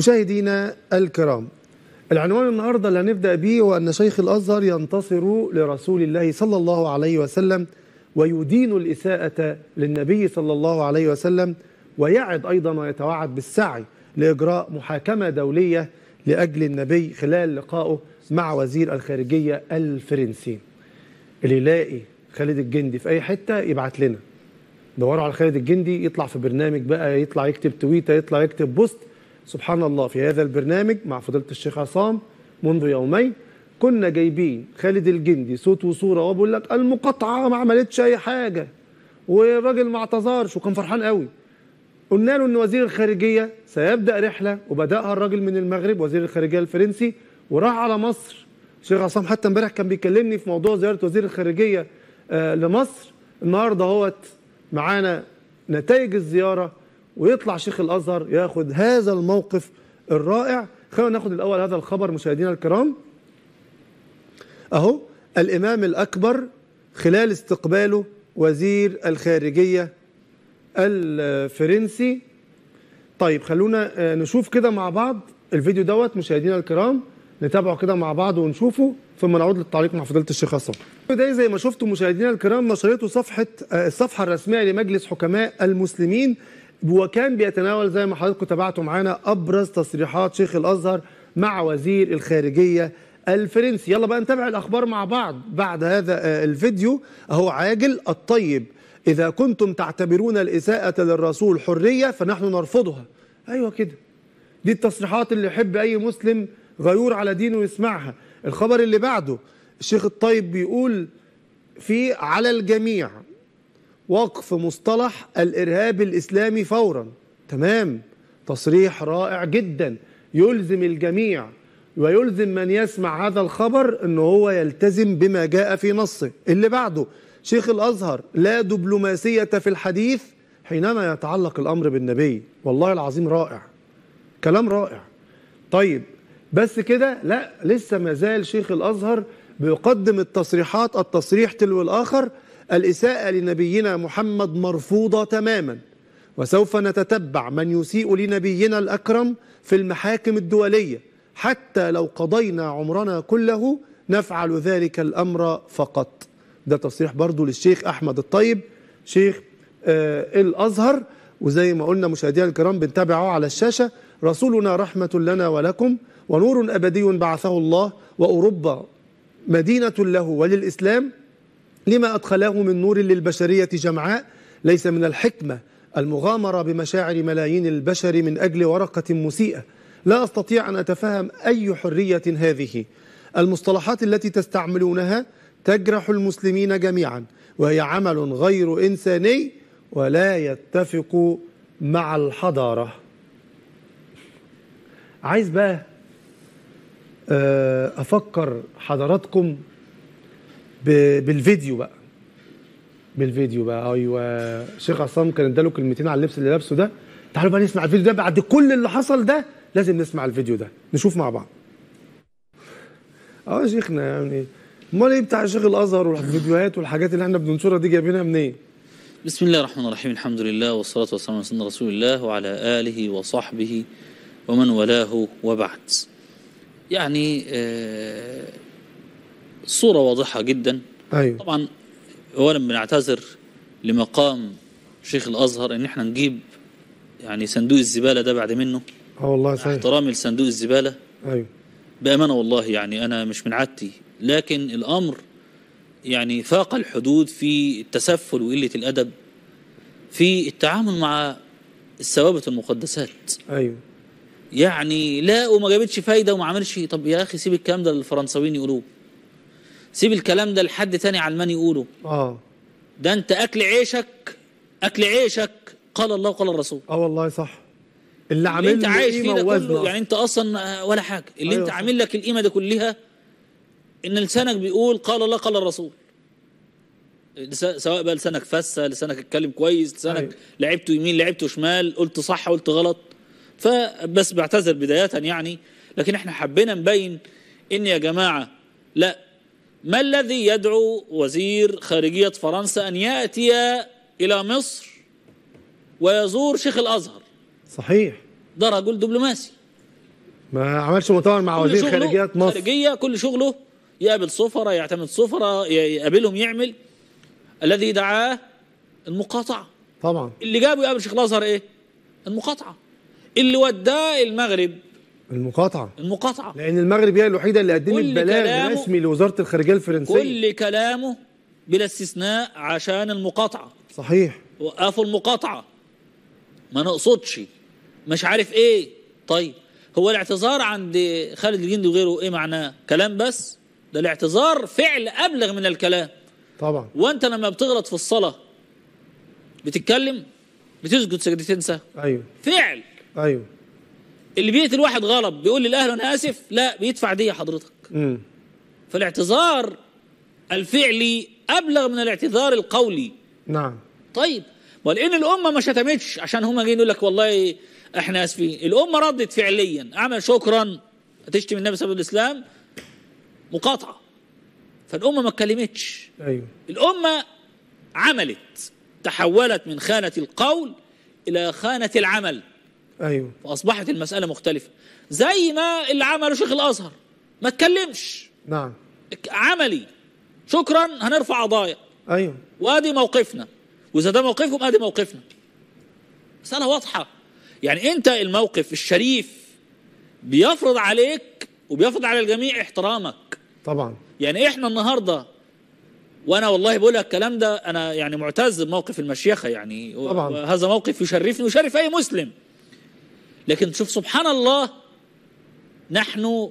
مشاهدينا الكرام العنوان النهارده اللي هنبدا بيه هو ان شيخ الازهر ينتصر لرسول الله صلى الله عليه وسلم ويدين الاساءه للنبي صلى الله عليه وسلم ويعد ايضا ويتوعد بالسعي لاجراء محاكمه دوليه لاجل النبي خلال لقائه مع وزير الخارجيه الفرنسي اللي يلاقي خالد الجندي في اي حته يبعت لنا دوروا على خالد الجندي يطلع في برنامج بقى يطلع يكتب تويته يطلع يكتب بوست سبحان الله في هذا البرنامج مع فضيلة الشيخ عصام منذ يومين كنا جايبين خالد الجندي صوت وصورة وبقول لك المقاطعة ما عملتش أي حاجة والراجل ما اعتذرش وكان فرحان قوي قلنا له ان وزير الخارجيه سيبدا رحله وبداها الراجل من المغرب وزير الخارجيه الفرنسي وراح على مصر الشيخ عصام حتى امبارح كان بيكلمني في موضوع زياره وزير الخارجيه آه لمصر النهارده اهوت معانا نتائج الزياره ويطلع شيخ الازهر ياخذ هذا الموقف الرائع خلينا ناخذ الاول هذا الخبر مشاهدينا الكرام اهو الامام الاكبر خلال استقباله وزير الخارجيه الفرنسي طيب خلونا آه، نشوف كده مع بعض الفيديو دوت مشاهدينا الكرام نتابعه كده مع بعض ونشوفه ثم نعود للتعليق مع فضيله الشيخ عصام. ده زي ما شفتوا مشاهدينا الكرام نشرته صفحه آه، الصفحه الرسميه لمجلس حكماء المسلمين وكان بيتناول زي ما حضراتكم تابعتوا معانا ابرز تصريحات شيخ الازهر مع وزير الخارجيه الفرنسي يلا بقى نتابع الاخبار مع بعض بعد هذا آه، الفيديو اهو عاجل الطيب اذا كنتم تعتبرون الاساءه للرسول حريه فنحن نرفضها ايوه كده دي التصريحات اللي يحب اي مسلم غيور على دينه يسمعها الخبر اللي بعده الشيخ الطيب بيقول في على الجميع وقف مصطلح الإرهاب الإسلامي فورا تمام تصريح رائع جدا يلزم الجميع ويلزم من يسمع هذا الخبر ان هو يلتزم بما جاء في نصه اللي بعده شيخ الازهر لا دبلوماسيه في الحديث حينما يتعلق الامر بالنبي والله العظيم رائع كلام رائع طيب بس كده لا لسه ما زال شيخ الازهر بيقدم التصريحات التصريح تلو الاخر الإساءة لنبينا محمد مرفوضة تماما وسوف نتتبع من يسيء لنبينا الأكرم في المحاكم الدولية حتى لو قضينا عمرنا كله نفعل ذلك الأمر فقط ده تصريح برضو للشيخ أحمد الطيب شيخ آه الأزهر وزي ما قلنا مشاهدينا الكرام بنتابعه على الشاشة رسولنا رحمة لنا ولكم ونور أبدي بعثه الله وأوروبا مدينة له وللإسلام لما أدخلاه من نور للبشرية جمعاء ليس من الحكمة المغامرة بمشاعر ملايين البشر من أجل ورقة مسيئة لا أستطيع أن أتفهم أي حرية هذه المصطلحات التي تستعملونها تجرح المسلمين جميعا وهي عمل غير إنساني ولا يتفق مع الحضارة عايز بقى آه، أفكر حضراتكم بالفيديو بقى بالفيديو بقى ايوه شيخ عصام كان اداله كلمتين على اللبس اللي لابسه ده تعالوا بقى نسمع الفيديو ده بعد كل اللي حصل ده لازم نسمع الفيديو ده نشوف مع بعض اه شيخنا يعني امال ايه بتاع شيخ الازهر والفيديوهات والحاجات اللي احنا بننشرها دي جايبينها منين إيه؟ بسم الله الرحمن الرحيم الحمد لله والصلاه والسلام على سيدنا رسول الله وعلى اله وصحبه ومن ولاه وبعد يعني آه صورة واضحة جدا أيوة. طبعا أولا بنعتذر لمقام شيخ الأزهر إن إحنا نجيب يعني صندوق الزبالة ده بعد منه اه والله صحيح احترامي لصندوق الزبالة أيوة. بأمانة والله يعني أنا مش من عادتي لكن الأمر يعني فاق الحدود في التسفل وقلة الأدب في التعامل مع الثوابت المقدسات أيوة يعني لا وما جابتش فايدة وما عملش طب يا أخي سيب الكلام ده للفرنساويين يقولوه سيب الكلام ده لحد تاني علماني يقوله اه ده انت اكل عيشك اكل عيشك قال الله وقال الرسول اه والله صح اللي عامل اللي انت عايش فيه ده كله يعني انت اصلا ولا حاجه اللي أيوة انت عامل لك القيمه ده كلها ان لسانك بيقول قال الله قال الرسول سواء بقى لسانك فسه لسانك اتكلم كويس لسانك أيوة. لعبته يمين لعبته شمال قلت صح قلت غلط فبس بعتذر بدايه يعني لكن احنا حبينا نبين ان يا جماعه لا ما الذي يدعو وزير خارجية فرنسا أن يأتي إلى مصر ويزور شيخ الأزهر صحيح ده رجل دبلوماسي ما عملش مؤتمر مع وزير خارجية مصر خارجية كل شغله يقابل سفراء يعتمد سفراء يقابلهم يعمل الذي دعاه المقاطعة طبعا اللي جابه يقابل شيخ الأزهر إيه؟ المقاطعة اللي وداه المغرب المقاطعة المقاطعة لأن المغرب هي الوحيدة اللي قدمت بلاغ رسمي لوزارة الخارجية الفرنسية كل كلامه بلا استثناء عشان المقاطعة صحيح وقفوا المقاطعة ما نقصدش مش عارف ايه طيب هو الاعتذار عند خالد الجندي وغيره ايه معناه كلام بس ده الاعتذار فعل ابلغ من الكلام طبعا وانت لما بتغلط في الصلاه بتتكلم بتسجد سجدتين سهو ايوه فعل ايوه اللي بيقتل واحد غلط بيقول للاهل انا اسف لا بيدفع دي حضرتك م. فالاعتذار الفعلي ابلغ من الاعتذار القولي نعم طيب ولان الامه ما شتمتش عشان هم جايين يقول لك والله احنا اسفين الامه ردت فعليا اعمل شكرا هتشتم النبي صلى الله عليه وسلم مقاطعه فالامه ما اتكلمتش ايوه الامه عملت تحولت من خانه القول الى خانه العمل ايوه فاصبحت المساله مختلفه زي ما اللي عمله شيخ الازهر ما اتكلمش نعم عملي شكرا هنرفع قضايا ايوه وادي موقفنا واذا ده موقفكم ادي موقفنا مساله واضحه يعني انت الموقف الشريف بيفرض عليك وبيفرض على الجميع احترامك طبعا يعني احنا النهارده وانا والله بقول لك الكلام ده انا يعني معتز بموقف المشيخه يعني طبعا هذا موقف يشرفني ويشرف اي مسلم لكن شوف سبحان الله نحن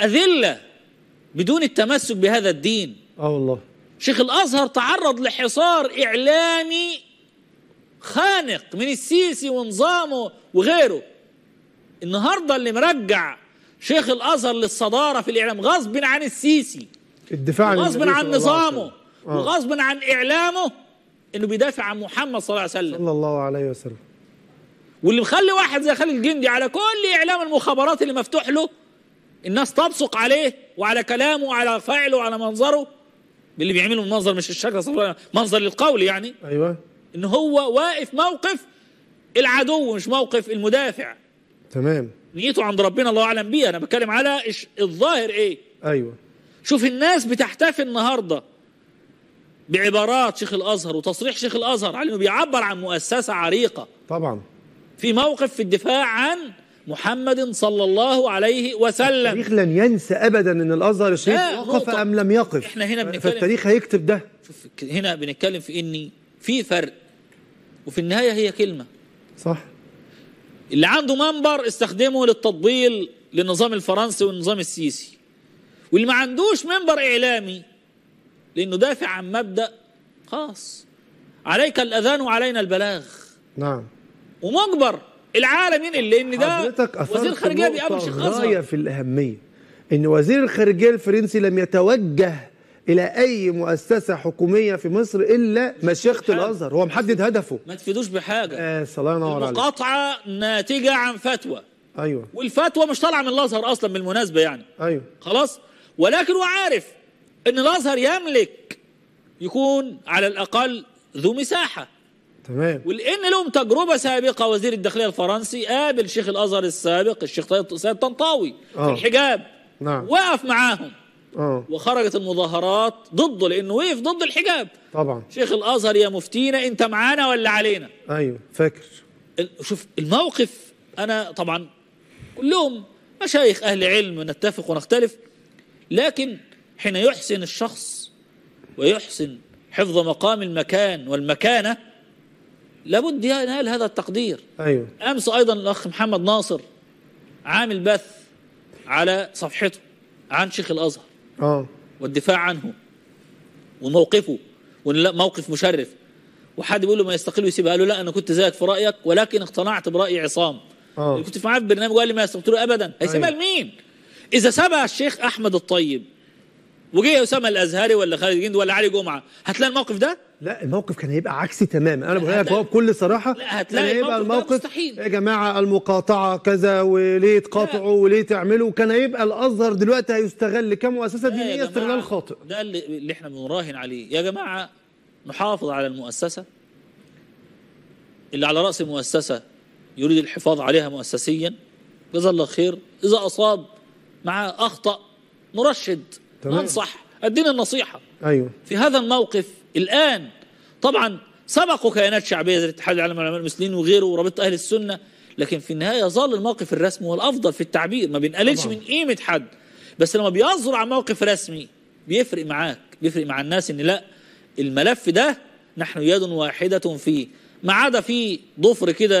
أذلة بدون التمسك بهذا الدين اه والله شيخ الأزهر تعرض لحصار إعلامي خانق من السيسي ونظامه وغيره النهارده اللي مرجع شيخ الازهر للصداره في الاعلام غصب عن السيسي الدفاع غصب عن نظامه آه. وغصب عن اعلامه انه بيدافع عن محمد صلى الله عليه وسلم صلى الله عليه وسلم واللي مخلي واحد زي خالد الجندي على كل اعلام المخابرات اللي مفتوح له الناس تبصق عليه وعلى كلامه وعلى فعله وعلى منظره باللي بيعمله المنظر مش الشكل منظر للقول يعني ايوه ان هو واقف موقف العدو مش موقف المدافع تمام نيته عند ربنا الله اعلم بيها انا بتكلم على الظاهر ايه ايوه شوف الناس بتحتفي النهارده بعبارات شيخ الازهر وتصريح شيخ الازهر على انه بيعبر عن مؤسسه عريقه طبعا في موقف في الدفاع عن محمد صلى الله عليه وسلم التاريخ لن ينسى ابدا ان الازهر الشريف وقف ام لم يقف احنا هنا بنتكلم فالتاريخ هيكتب ده شوف هنا بنتكلم في ان في فرق وفي النهايه هي كلمه صح اللي عنده منبر استخدمه للتطبيل للنظام الفرنسي والنظام السيسي واللي ما عندوش منبر اعلامي لانه دافع عن مبدا خاص عليك الاذان وعلينا البلاغ نعم ومجبر العالم ينقل لان ده وزير الخارجيه بيقابل شخصها غايه في الاهميه ان وزير الخارجيه الفرنسي لم يتوجه الى اي مؤسسه حكوميه في مصر الا مشيخه الازهر هو محدد هدفه ما تفيدوش بحاجه آه الله ينور عليك مقاطعه ناتجه عن فتوى ايوه والفتوى مش طالعه من الازهر اصلا بالمناسبه يعني ايوه خلاص ولكن هو عارف ان الازهر يملك يكون على الاقل ذو مساحه تمام ولان لهم تجربه سابقه وزير الداخليه الفرنسي قابل شيخ الازهر السابق الشيخ طيب طيب سيد طنطاوي أوه. في آه. الحجاب نعم وقف معاهم أوه. وخرجت المظاهرات ضده لانه وقف ضد الحجاب طبعا شيخ الازهر يا مفتينا انت معانا ولا علينا ايوه فاكر شوف الموقف انا طبعا كلهم مشايخ اهل علم نتفق ونختلف لكن حين يحسن الشخص ويحسن حفظ مقام المكان والمكانه لابد ينال هذا التقدير أيوة. أمس أيضا الأخ محمد ناصر عامل بث على صفحته عن شيخ الأزهر اه والدفاع عنه وموقفه وموقف مشرف وحد بيقول له ما يستقيل ويسيب قال له لا أنا كنت زيك في رأيك ولكن اقتنعت برأي عصام اه كنت معاه في برنامج وقال لي ما يستقل أبدا هيسيبها أيوة. لمين إذا سابها الشيخ أحمد الطيب وجه أسامة الأزهري ولا خالد جند ولا علي جمعة هتلاقي الموقف ده لا الموقف كان هيبقى عكسي تماما انا بقول لك هو بكل صراحه لا هتلاقي هيبقى الموقف مستحيل. يا جماعه المقاطعه كذا وليه تقاطعوا وليه تعملوا كان هيبقى الازهر دلوقتي هيستغل كمؤسسه دينيه استغلال خاطئ ده اللي, اللي احنا بنراهن عليه يا جماعه نحافظ على المؤسسه اللي على راس المؤسسه يريد الحفاظ عليها مؤسسيا جزاه الله خير اذا اصاب معاه اخطا نرشد تمام. ننصح ادينا النصيحه ايوه في هذا الموقف الآن طبعا سبقوا كيانات شعبية زي الاتحاد العالمي للعلماء المسلمين وغيره ورابطة أهل السنة لكن في النهاية يظل الموقف الرسمي هو الأفضل في التعبير ما بنقللش من قيمة حد بس لما بيظهر على موقف رسمي بيفرق معاك بيفرق مع الناس إن لا الملف ده نحن يد واحدة فيه ما عدا في ضفر كده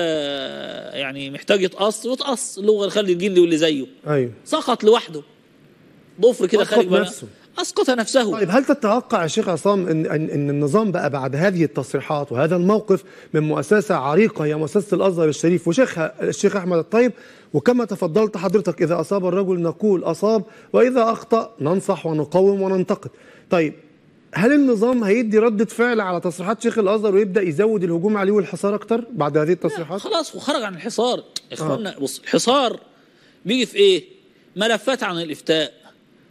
يعني محتاج يتقص ويتقص اللي هو خالد الجندي واللي زيه ايوه سقط لوحده ضفر كده خارج نفسه أسقط نفسه طيب هل تتوقع يا شيخ عصام إن, أن, النظام بقى بعد هذه التصريحات وهذا الموقف من مؤسسة عريقة هي مؤسسة الأزهر الشريف وشيخها الشيخ أحمد الطيب وكما تفضلت حضرتك إذا أصاب الرجل نقول أصاب وإذا أخطأ ننصح ونقوم وننتقد طيب هل النظام هيدي ردة فعل على تصريحات شيخ الأزهر ويبدأ يزود الهجوم عليه والحصار أكتر بعد هذه التصريحات؟ خلاص وخرج عن الحصار إخواننا آه. بص الحصار بيجي في إيه؟ ملفات عن الإفتاء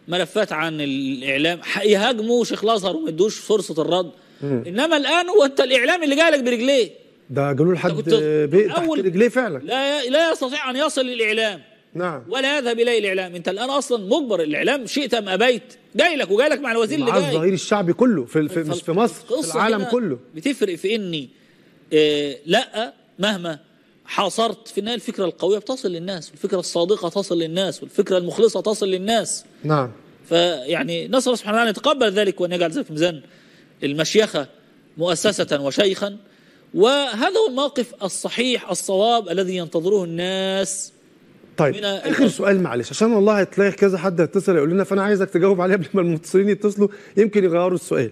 ملفات عن الاعلام يهاجموا شيخ الازهر وما يدوش فرصه الرد مم. انما الان هو انت الاعلام اللي جاي لك برجليه ده جالوا لحد برجليه رجليه فعلا لا لا يستطيع ان يصل للاعلام نعم ولا يذهب اليه الاعلام انت الان اصلا مجبر الاعلام شئت ام ابيت جاي لك وجاي لك مع الوزير اللي جاي مع الظهير الشعبي كله في, في مش في مصر في العالم كله بتفرق في اني إيه لا مهما حاصرت في النهايه الفكره القويه بتصل للناس والفكره الصادقه تصل للناس والفكره المخلصه تصل للناس نعم فيعني نسال الله سبحانه وتعالى ان يتقبل ذلك وان يجعل ذلك في ميزان المشيخه مؤسسه وشيخا وهذا هو الموقف الصحيح الصواب الذي ينتظره الناس طيب اخر سؤال معلش عشان والله هتلاقي كذا حد هيتصل يقول لنا فانا عايزك تجاوب عليه قبل ما المتصلين يتصلوا يمكن يغيروا السؤال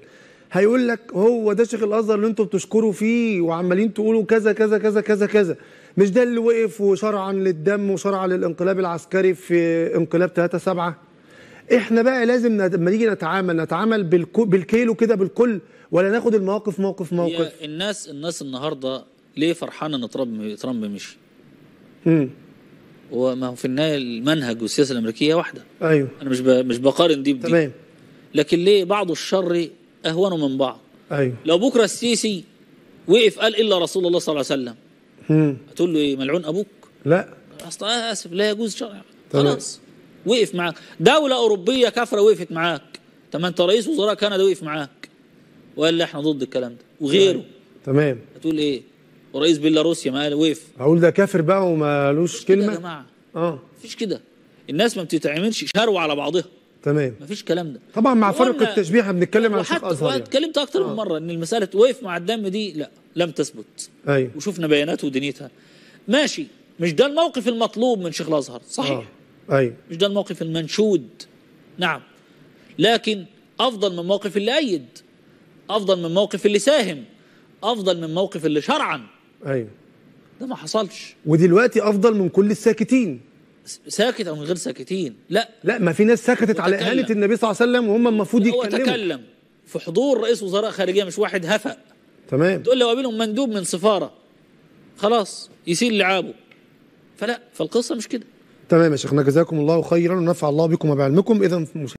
هيقول لك هو ده شيخ الازهر اللي انتم بتشكروا فيه وعمالين تقولوا كذا كذا كذا كذا كذا مش ده اللي وقف وشرعا للدم وشرعا للانقلاب العسكري في انقلاب 3 7 احنا بقى لازم لما نيجي نتعامل نتعامل بالكيلو كده بالكل ولا ناخد المواقف موقف موقف هي الناس الناس النهارده ليه فرحانه ان ترامب ترامب مشي امم وما هو في النهايه المنهج والسياسه الامريكيه واحده ايوه انا مش مش بقارن دي بدي تمام لكن ليه بعض الشر اهون من بعض ايوه لو بكره السيسي وقف قال الا رسول الله صلى الله عليه وسلم هتقول له ايه ملعون ابوك لا اصل اسف لا يجوز شرعا خلاص وقف معاك دولة أوروبية كافرة وقفت معاك طب ما أنت رئيس وزراء كندا وقف معاك وقال لا إحنا ضد الكلام ده وغيره تمام هتقول إيه ورئيس بيلاروسيا ما قال وقف هقول ده كافر بقى ومالوش كلمة يا جماعة اه مفيش كده الناس ما بتتعملش شروع على بعضها تمام مفيش كلام ده طبعا مع فرق التشبيه احنا بنتكلم عن الشيخ ازهر وحتى اتكلمت اكتر آه. من مره ان المساله وقف مع الدم دي لا لم تثبت أيوة. وشفنا بياناته ودنيتها ماشي مش ده الموقف المطلوب من شيخ الازهر صحيح آه. أيوة. مش ده الموقف المنشود نعم لكن افضل من موقف اللي ايد افضل من موقف اللي ساهم افضل من موقف اللي شرعا ايوه ده ما حصلش ودلوقتي افضل من كل الساكتين ساكت او من غير ساكتين لا لا ما في ناس سكتت وتكلم. على اهانه النبي صلى الله عليه وسلم وهم المفروض يتكلموا هو تكلم في حضور رئيس وزراء خارجيه مش واحد هفأ تمام تقول لو قابلهم مندوب من سفاره خلاص يسيل لعابه فلا فالقصه مش كده تمام يا شيخنا جزاكم الله خيرا ونفع الله بكم وبعلمكم اذا